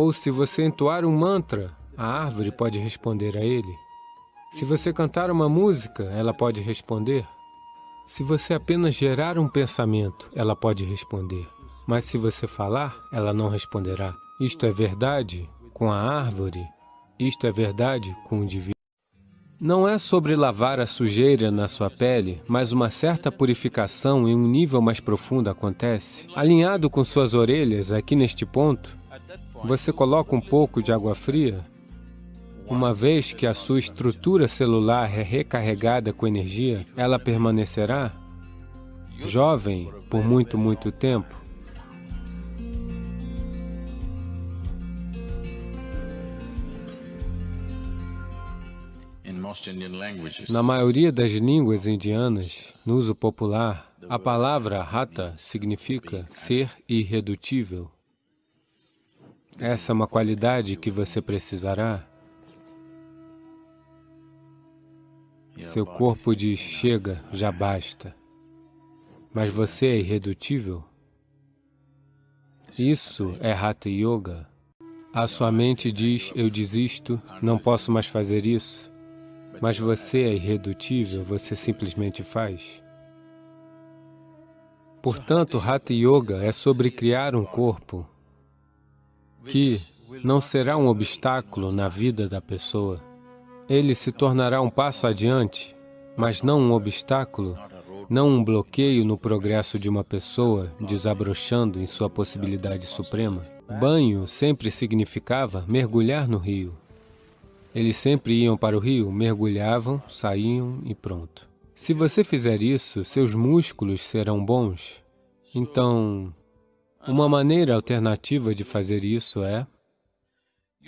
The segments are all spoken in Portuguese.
Ou se você entoar um mantra, a árvore pode responder a ele. Se você cantar uma música, ela pode responder. Se você apenas gerar um pensamento, ela pode responder. Mas se você falar, ela não responderá. Isto é verdade com a árvore, isto é verdade com o indivíduo. Não é sobre lavar a sujeira na sua pele, mas uma certa purificação em um nível mais profundo acontece. Alinhado com suas orelhas, aqui neste ponto, você coloca um pouco de água fria, uma vez que a sua estrutura celular é recarregada com energia, ela permanecerá jovem por muito, muito tempo. Na maioria das línguas indianas, no uso popular, a palavra rata significa ser irredutível. Essa é uma qualidade que você precisará. Seu corpo diz, chega, já basta. Mas você é irredutível. Isso é Hatha Yoga. A sua mente diz, eu desisto, não posso mais fazer isso. Mas você é irredutível, você simplesmente faz. Portanto, Hatha Yoga é sobre criar um corpo que não será um obstáculo na vida da pessoa. Ele se tornará um passo adiante, mas não um obstáculo, não um bloqueio no progresso de uma pessoa desabrochando em sua possibilidade suprema. Banho sempre significava mergulhar no rio. Eles sempre iam para o rio, mergulhavam, saíam e pronto. Se você fizer isso, seus músculos serão bons. Então, uma maneira alternativa de fazer isso é,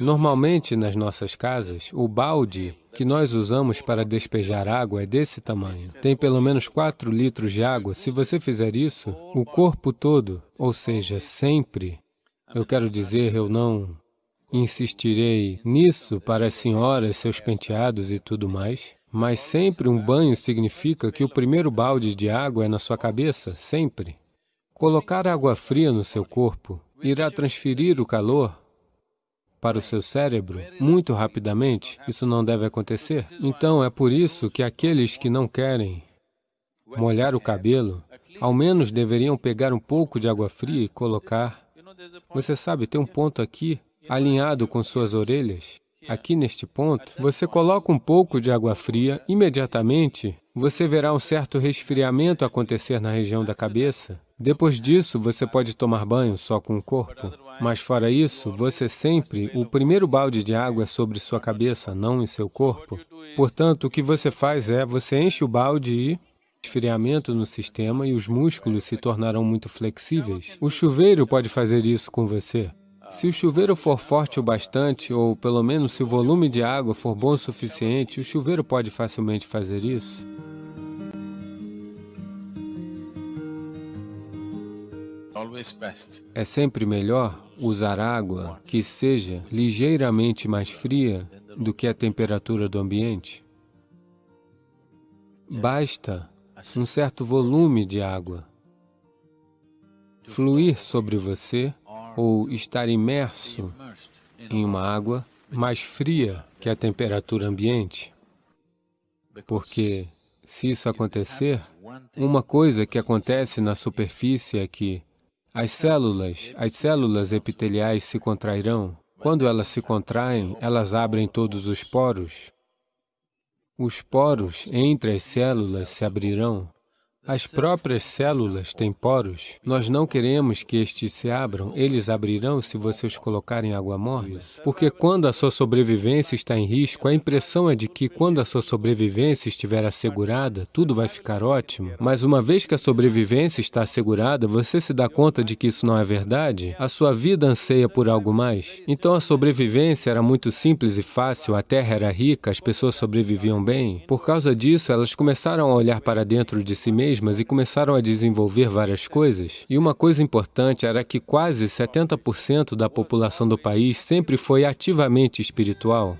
normalmente nas nossas casas, o balde que nós usamos para despejar água é desse tamanho. Tem pelo menos 4 litros de água. Se você fizer isso, o corpo todo, ou seja, sempre, eu quero dizer, eu não insistirei nisso para as senhoras, seus penteados e tudo mais, mas sempre um banho significa que o primeiro balde de água é na sua cabeça, sempre. Colocar água fria no seu corpo irá transferir o calor para o seu cérebro muito rapidamente. Isso não deve acontecer. Então, é por isso que aqueles que não querem molhar o cabelo, ao menos deveriam pegar um pouco de água fria e colocar. Você sabe, tem um ponto aqui alinhado com suas orelhas. Aqui neste ponto, você coloca um pouco de água fria, imediatamente você verá um certo resfriamento acontecer na região da cabeça. Depois disso, você pode tomar banho só com o corpo, mas fora isso, você sempre, o primeiro balde de água é sobre sua cabeça, não em seu corpo. Portanto, o que você faz é, você enche o balde e esfriamento no sistema e os músculos se tornarão muito flexíveis. O chuveiro pode fazer isso com você. Se o chuveiro for forte o bastante, ou pelo menos se o volume de água for bom o suficiente, o chuveiro pode facilmente fazer isso. É sempre melhor usar água que seja ligeiramente mais fria do que a temperatura do ambiente. Basta um certo volume de água fluir sobre você ou estar imerso em uma água mais fria que a temperatura ambiente. Porque, se isso acontecer, uma coisa que acontece na superfície é que as células, as células epiteliais se contrairão. Quando elas se contraem, elas abrem todos os poros. Os poros entre as células se abrirão. As próprias células têm poros. Nós não queremos que estes se abram. Eles abrirão se você os colocar em água morna. Porque quando a sua sobrevivência está em risco, a impressão é de que quando a sua sobrevivência estiver assegurada, tudo vai ficar ótimo. Mas uma vez que a sobrevivência está assegurada, você se dá conta de que isso não é verdade? A sua vida anseia por algo mais. Então a sobrevivência era muito simples e fácil, a terra era rica, as pessoas sobreviviam bem. Por causa disso, elas começaram a olhar para dentro de si mesmas e começaram a desenvolver várias coisas. E uma coisa importante era que quase 70% da população do país sempre foi ativamente espiritual.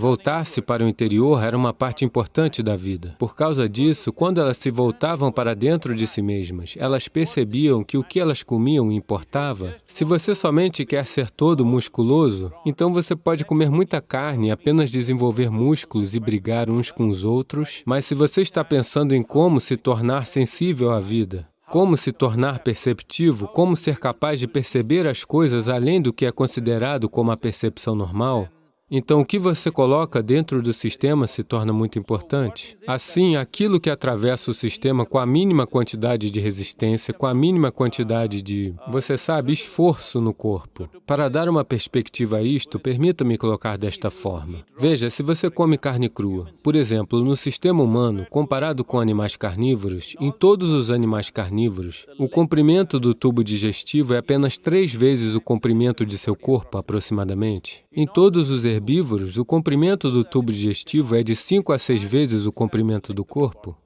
Voltar-se para o interior era uma parte importante da vida. Por causa disso, quando elas se voltavam para dentro de si mesmas, elas percebiam que o que elas comiam importava. Se você somente quer ser todo musculoso, então você pode comer muita carne, apenas desenvolver músculos e brigar uns com os outros. Mas se você está pensando em como se tornar sensível à vida, como se tornar perceptivo, como ser capaz de perceber as coisas além do que é considerado como a percepção normal, então, o que você coloca dentro do sistema se torna muito importante. Assim, aquilo que atravessa o sistema com a mínima quantidade de resistência, com a mínima quantidade de, você sabe, esforço no corpo. Para dar uma perspectiva a isto, permita-me colocar desta forma. Veja, se você come carne crua, por exemplo, no sistema humano, comparado com animais carnívoros, em todos os animais carnívoros, o comprimento do tubo digestivo é apenas três vezes o comprimento de seu corpo, aproximadamente. Em todos os herbívoros, o comprimento do tubo digestivo é de 5 a 6 vezes o comprimento do corpo.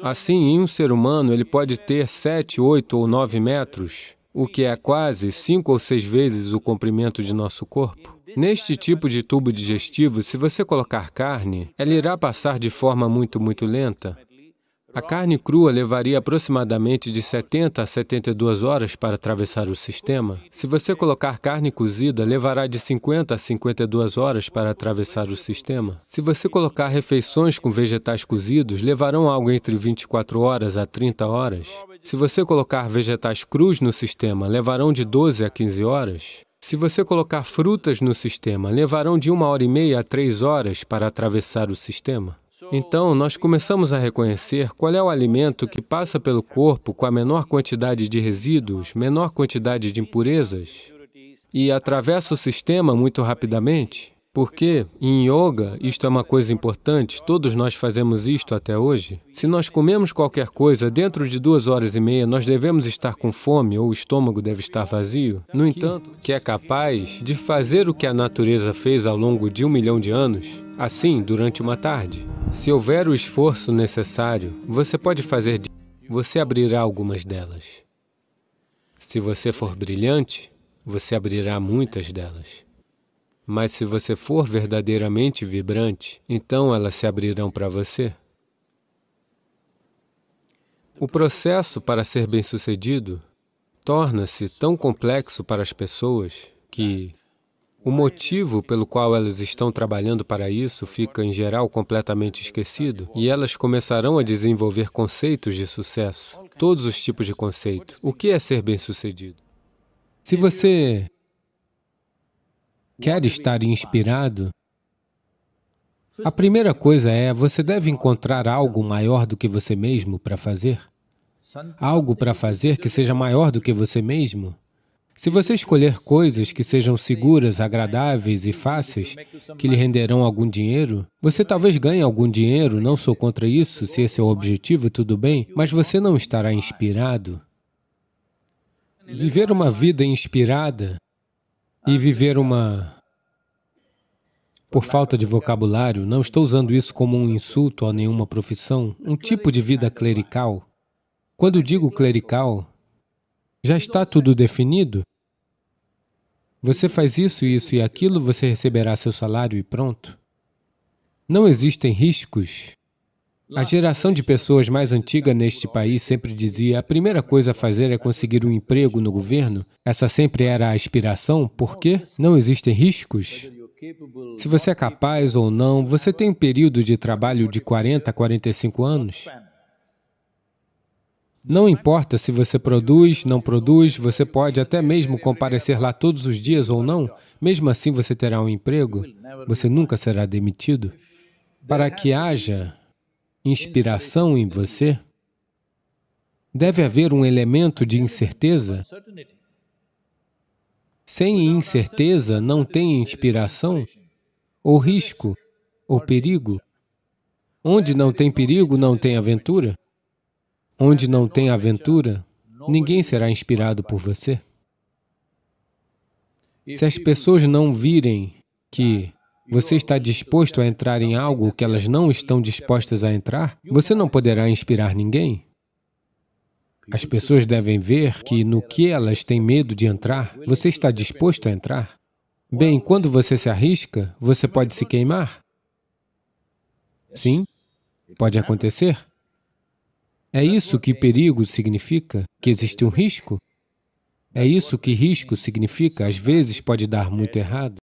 Assim, em um ser humano, ele pode ter 7, 8 ou 9 metros, o que é quase 5 ou 6 vezes o comprimento de nosso corpo. Neste tipo de tubo digestivo, se você colocar carne, ela irá passar de forma muito, muito lenta. A carne crua levaria aproximadamente de 70 a 72 horas para atravessar o sistema. Se você colocar carne cozida, levará de 50 a 52 horas para atravessar o sistema. Se você colocar refeições com vegetais cozidos, levarão algo entre 24 horas a 30 horas. Se você colocar vegetais crus no sistema, levarão de 12 a 15 horas. Se você colocar frutas no sistema, levarão de uma hora e meia a três horas para atravessar o sistema. Então, nós começamos a reconhecer qual é o alimento que passa pelo corpo com a menor quantidade de resíduos, menor quantidade de impurezas, e atravessa o sistema muito rapidamente. Porque, em yoga, isto é uma coisa importante, todos nós fazemos isto até hoje. Se nós comemos qualquer coisa, dentro de duas horas e meia, nós devemos estar com fome ou o estômago deve estar vazio. No entanto, que é capaz de fazer o que a natureza fez ao longo de um milhão de anos, Assim, durante uma tarde, se houver o esforço necessário, você pode fazer de... Você abrirá algumas delas. Se você for brilhante, você abrirá muitas delas. Mas se você for verdadeiramente vibrante, então elas se abrirão para você. O processo para ser bem-sucedido torna-se tão complexo para as pessoas que o motivo pelo qual elas estão trabalhando para isso fica, em geral, completamente esquecido e elas começarão a desenvolver conceitos de sucesso, todos os tipos de conceito. O que é ser bem-sucedido? Se você quer estar inspirado, a primeira coisa é, você deve encontrar algo maior do que você mesmo para fazer. Algo para fazer que seja maior do que você mesmo. Se você escolher coisas que sejam seguras, agradáveis e fáceis, que lhe renderão algum dinheiro, você talvez ganhe algum dinheiro, não sou contra isso, se esse é o objetivo, tudo bem, mas você não estará inspirado. Viver uma vida inspirada e viver uma... Por falta de vocabulário, não estou usando isso como um insulto a nenhuma profissão, um tipo de vida clerical. Quando digo clerical, já está tudo definido? Você faz isso, isso e aquilo, você receberá seu salário e pronto. Não existem riscos. A geração de pessoas mais antiga neste país sempre dizia a primeira coisa a fazer é conseguir um emprego no governo. Essa sempre era a aspiração, Por quê? não existem riscos. Se você é capaz ou não, você tem um período de trabalho de 40 a 45 anos. Não importa se você produz, não produz, você pode até mesmo comparecer lá todos os dias ou não, mesmo assim você terá um emprego, você nunca será demitido. Para que haja inspiração em você, deve haver um elemento de incerteza. Sem incerteza, não tem inspiração, ou risco, ou perigo. Onde não tem perigo, não tem aventura. Onde não tem aventura, ninguém será inspirado por você. Se as pessoas não virem que você está disposto a entrar em algo que elas não estão dispostas a entrar, você não poderá inspirar ninguém. As pessoas devem ver que no que elas têm medo de entrar, você está disposto a entrar. Bem, quando você se arrisca, você pode se queimar. Sim, pode acontecer. É isso que perigo significa? Que existe um risco? É isso que risco significa? Às vezes pode dar muito errado.